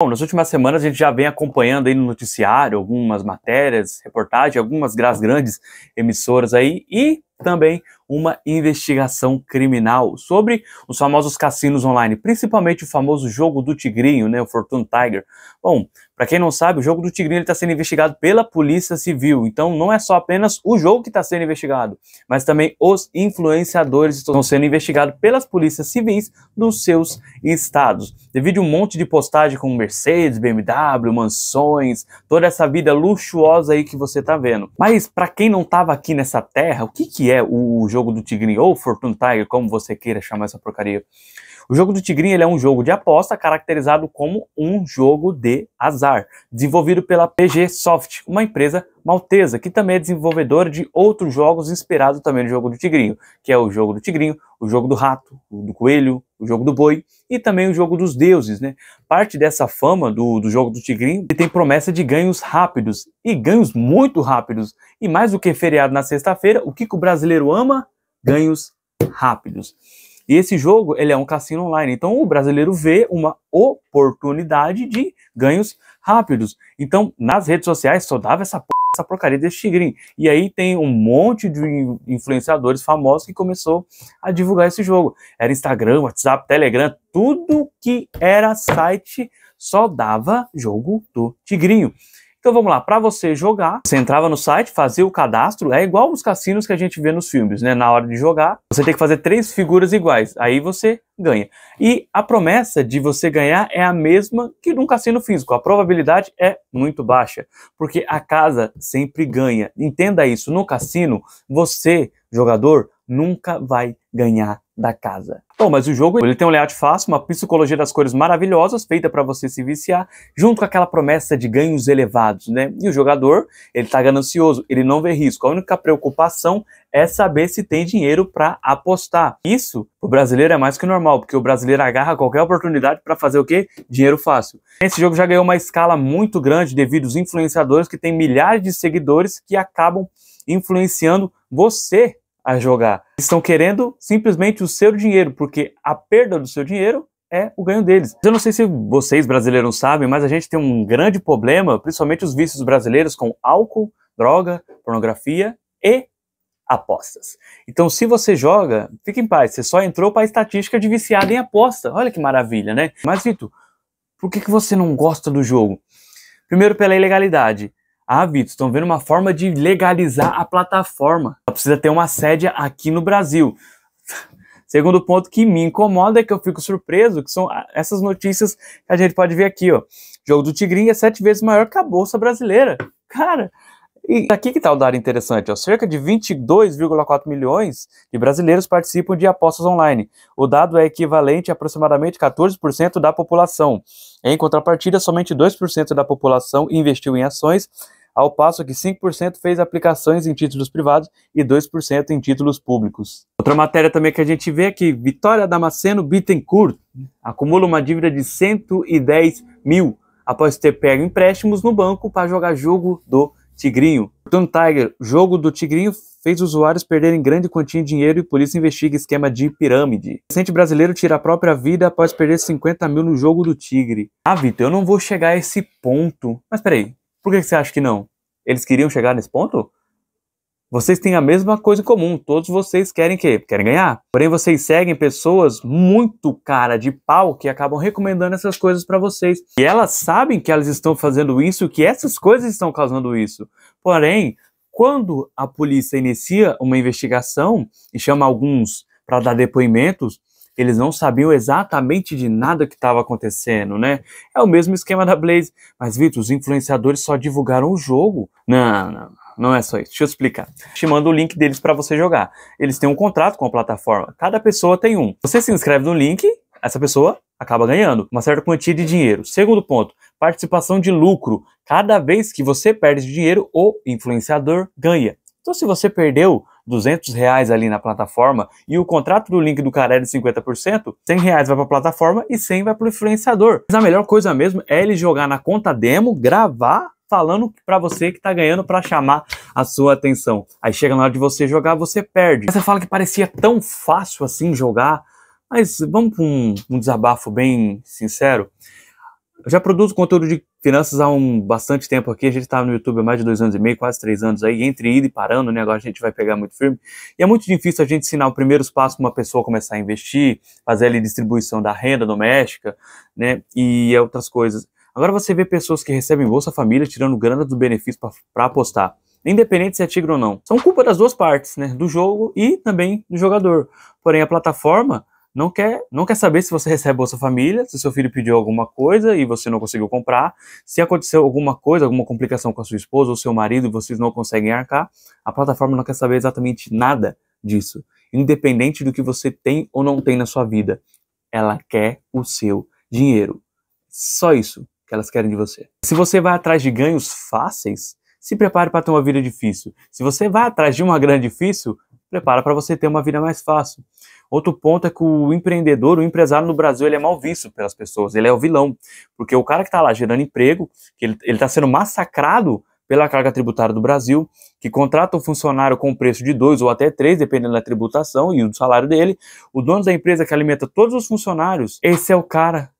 Bom, nas últimas semanas a gente já vem acompanhando aí no noticiário algumas matérias, reportagens, algumas grandes emissoras aí e também uma investigação criminal sobre os famosos cassinos online, principalmente o famoso jogo do Tigrinho, né, o Fortune Tiger. Bom, para quem não sabe, o jogo do Tigrinho está sendo investigado pela Polícia Civil, então não é só apenas o jogo que está sendo investigado, mas também os influenciadores estão sendo investigados pelas polícias civis dos seus estados. Devido a um monte de postagem com Mercedes, BMW, mansões, toda essa vida luxuosa aí que você está vendo. Mas para quem não estava aqui nessa terra, o que que que é o jogo do Tigrinho, ou Fortune Tiger, como você queira chamar essa porcaria. O jogo do Tigrinho ele é um jogo de aposta caracterizado como um jogo de azar, desenvolvido pela PG Soft, uma empresa maltesa que também é desenvolvedora de outros jogos inspirados também no jogo do Tigrinho, que é o jogo do Tigrinho, o jogo do rato, o do coelho, o jogo do boi, e também o jogo dos deuses, né? Parte dessa fama do, do jogo do Tigrinho tem promessa de ganhos rápidos, e ganhos muito rápidos. E mais do que feriado na sexta-feira, o que, que o brasileiro ama? Ganhos rápidos. E esse jogo, ele é um cassino online. Então, o brasileiro vê uma oportunidade de ganhos rápidos. Então, nas redes sociais, só dava essa p essa porcaria desse tigrinho. E aí tem um monte de influenciadores famosos que começou a divulgar esse jogo. Era Instagram, WhatsApp, Telegram, tudo que era site só dava jogo do tigrinho. Então vamos lá, para você jogar, você entrava no site, fazia o cadastro, é igual os cassinos que a gente vê nos filmes, né? Na hora de jogar, você tem que fazer três figuras iguais, aí você ganha. E a promessa de você ganhar é a mesma que num cassino físico, a probabilidade é muito baixa, porque a casa sempre ganha. Entenda isso, no cassino, você, jogador, nunca vai ganhar da casa. Bom, mas o jogo ele tem um layout fácil, uma psicologia das cores maravilhosas, feita para você se viciar, junto com aquela promessa de ganhos elevados, né? E o jogador, ele tá ganancioso, ele não vê risco. A única preocupação é saber se tem dinheiro para apostar. Isso, o brasileiro é mais que normal, porque o brasileiro agarra qualquer oportunidade para fazer o quê? Dinheiro fácil. Esse jogo já ganhou uma escala muito grande devido aos influenciadores que têm milhares de seguidores que acabam influenciando você a jogar. Estão querendo simplesmente o seu dinheiro, porque a perda do seu dinheiro é o ganho deles. Eu não sei se vocês brasileiros sabem, mas a gente tem um grande problema, principalmente os vícios brasileiros com álcool, droga, pornografia e apostas. Então, se você joga, fique em paz, você só entrou para a estatística de viciado em aposta. Olha que maravilha, né? Mas, Vitor, por que, que você não gosta do jogo? Primeiro, pela ilegalidade. Ah, Vitor, estão vendo uma forma de legalizar a plataforma precisa ter uma sede aqui no Brasil. Segundo ponto que me incomoda é que eu fico surpreso, que são ah, essas notícias que a gente pode ver aqui, ó. O jogo do Tigrinho é sete vezes maior que a Bolsa Brasileira. Cara, e aqui que tá o dado interessante, ó. Cerca de 22,4 milhões de brasileiros participam de apostas online. O dado é equivalente a aproximadamente 14% da população. Em contrapartida, somente 2% da população investiu em ações ao passo que 5% fez aplicações em títulos privados e 2% em títulos públicos. Outra matéria também que a gente vê é que Vitória Damasceno Bittencourt acumula uma dívida de 110 mil após ter pego empréstimos no banco para jogar jogo do Tigrinho. Fortune Tiger, jogo do Tigrinho fez usuários perderem grande quantia de dinheiro e polícia investiga esquema de pirâmide. Recente brasileiro tira a própria vida após perder 50 mil no jogo do Tigre. Ah, Vitor, eu não vou chegar a esse ponto. Mas peraí, por que você acha que não? Eles queriam chegar nesse ponto? Vocês têm a mesma coisa em comum, todos vocês querem que querem ganhar. Porém, vocês seguem pessoas muito cara de pau que acabam recomendando essas coisas para vocês. E elas sabem que elas estão fazendo isso, que essas coisas estão causando isso. Porém, quando a polícia inicia uma investigação e chama alguns para dar depoimentos, eles não sabiam exatamente de nada que estava acontecendo, né? É o mesmo esquema da Blaze. Mas, Vitor, os influenciadores só divulgaram o jogo. Não, não, não é só isso. Deixa eu explicar. Te mando o link deles para você jogar. Eles têm um contrato com a plataforma. Cada pessoa tem um. Você se inscreve no link, essa pessoa acaba ganhando uma certa quantia de dinheiro. Segundo ponto, participação de lucro. Cada vez que você perde dinheiro, o influenciador ganha. Então, se você perdeu 200 reais ali na plataforma e o contrato do link do de 50%, 100 reais vai para a plataforma e 100 vai para o influenciador. Mas a melhor coisa mesmo é ele jogar na conta demo, gravar falando para você que está ganhando para chamar a sua atenção. Aí chega na hora de você jogar, você perde. Aí você fala que parecia tão fácil assim jogar, mas vamos com um, um desabafo bem sincero. Eu já produzo conteúdo de finanças há um bastante tempo aqui, a gente estava no YouTube há mais de dois anos e meio, quase três anos aí, entre ida e parando, né? Agora a gente vai pegar muito firme. E é muito difícil a gente ensinar os primeiros passos para uma pessoa começar a investir, fazer ali distribuição da renda doméstica, né? E outras coisas. Agora você vê pessoas que recebem Bolsa Família tirando grana do benefício para apostar. Independente se é tigre ou não. São culpa das duas partes, né? Do jogo e também do jogador. Porém, a plataforma não quer, não quer saber se você recebe Bolsa Família, se seu filho pediu alguma coisa e você não conseguiu comprar, se aconteceu alguma coisa, alguma complicação com a sua esposa ou seu marido e vocês não conseguem arcar, a plataforma não quer saber exatamente nada disso, independente do que você tem ou não tem na sua vida. Ela quer o seu dinheiro. Só isso que elas querem de você. Se você vai atrás de ganhos fáceis, se prepare para ter uma vida difícil. Se você vai atrás de uma grana difícil, prepara para você ter uma vida mais fácil. Outro ponto é que o empreendedor, o empresário no Brasil, ele é mal visto pelas pessoas, ele é o vilão, porque o cara que está lá gerando emprego, ele está sendo massacrado pela carga tributária do Brasil, que contrata o um funcionário com preço de dois ou até três, dependendo da tributação e do salário dele, o dono da empresa que alimenta todos os funcionários, esse é o cara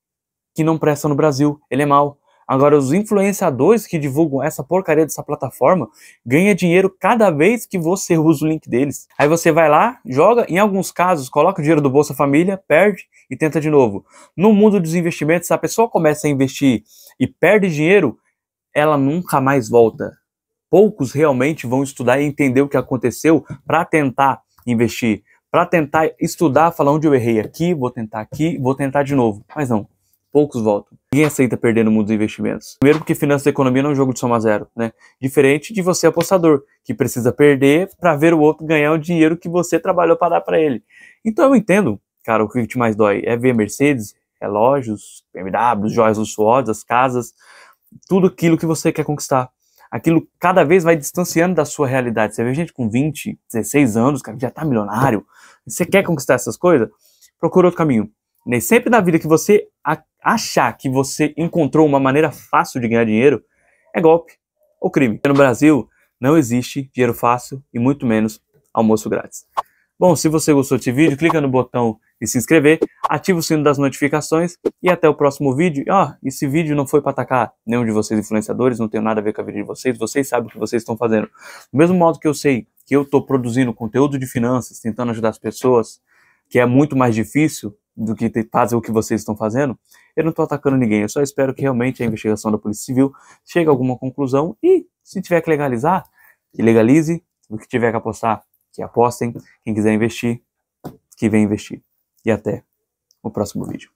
que não presta no Brasil, ele é mal. Agora, os influenciadores que divulgam essa porcaria dessa plataforma ganham dinheiro cada vez que você usa o link deles. Aí você vai lá, joga, em alguns casos, coloca o dinheiro do Bolsa Família, perde e tenta de novo. No mundo dos investimentos, se a pessoa começa a investir e perde dinheiro, ela nunca mais volta. Poucos realmente vão estudar e entender o que aconteceu para tentar investir, para tentar estudar, falar onde eu errei aqui, vou tentar aqui, vou tentar de novo. Mas não, poucos voltam. Ninguém aceita perder no mundo dos investimentos. Primeiro porque finanças e economia não é um jogo de soma zero, né? Diferente de você apostador, que precisa perder para ver o outro ganhar o dinheiro que você trabalhou para dar para ele. Então eu entendo, cara, o que te mais dói é ver Mercedes, relógios, BMW, joias luxuosas, casas, tudo aquilo que você quer conquistar. Aquilo cada vez vai distanciando da sua realidade. Você vê gente com 20, 16 anos, cara, que já tá milionário. Você quer conquistar essas coisas? Procura outro caminho nem né, Sempre na vida que você achar que você encontrou uma maneira fácil de ganhar dinheiro, é golpe ou crime. No Brasil, não existe dinheiro fácil e muito menos almoço grátis. Bom, se você gostou desse vídeo, clica no botão de se inscrever, ativa o sino das notificações e até o próximo vídeo. ó esse vídeo não foi para atacar nenhum de vocês influenciadores, não tem nada a ver com a vida de vocês, vocês sabem o que vocês estão fazendo. Do mesmo modo que eu sei que eu estou produzindo conteúdo de finanças, tentando ajudar as pessoas, que é muito mais difícil, do que fazer o que vocês estão fazendo, eu não estou atacando ninguém. Eu só espero que realmente a investigação da Polícia Civil chegue a alguma conclusão e, se tiver que legalizar, que legalize. O que tiver que apostar, que apostem. Quem quiser investir, que venha investir. E até o próximo vídeo.